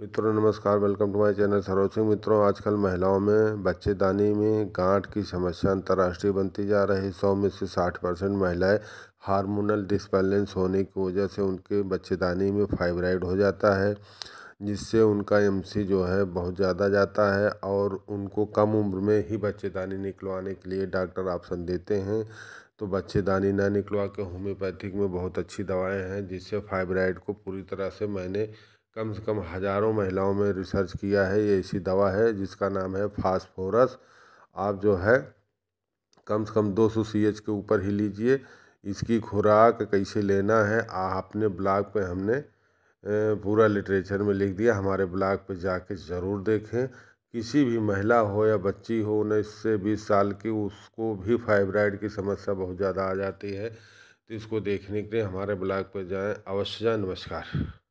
मित्रों नमस्कार welcome to my channel Saroj Singh मित्रों आजकल महिलाओं में बच्चेदानी में गांठ की समस्या अंतर्राष्ट्रीय बनती जा रही है सौ में से साठ परसेंट महिलाएँ हार्मोनल डिसबैलेंस होने की वजह से उनके बच्चेदानी में फाइब्राइड हो जाता है जिससे उनका एमसी जो है बहुत ज़्यादा जाता है और उनको कम उम्र में ही बच्चेदानी निकलवाने के लिए डॉक्टर ऑप्शन देते हैं तो बच्चेदानी ना निकलवा के होम्योपैथिक में बहुत अच्छी दवाएं हैं जिससे फाइब्राइड को पूरी तरह से मैंने कम से कम हज़ारों महिलाओं में रिसर्च किया है ये ऐसी दवा है जिसका नाम है फास्फोरस आप जो है कम से कम 200 एच के ऊपर ही लीजिए इसकी खुराक कैसे लेना है आपने ब्लॉग पे हमने पूरा लिटरेचर में लिख दिया हमारे ब्लॉग पे जाके ज़रूर देखें किसी भी महिला हो या बच्ची हो उन्नीस से बीस साल की उसको भी फाइब्राइड की समस्या बहुत ज़्यादा आ जाती है तो इसको देखने के लिए हमारे ब्लॉग पर जाएँ अवश्य जाए नमस्कार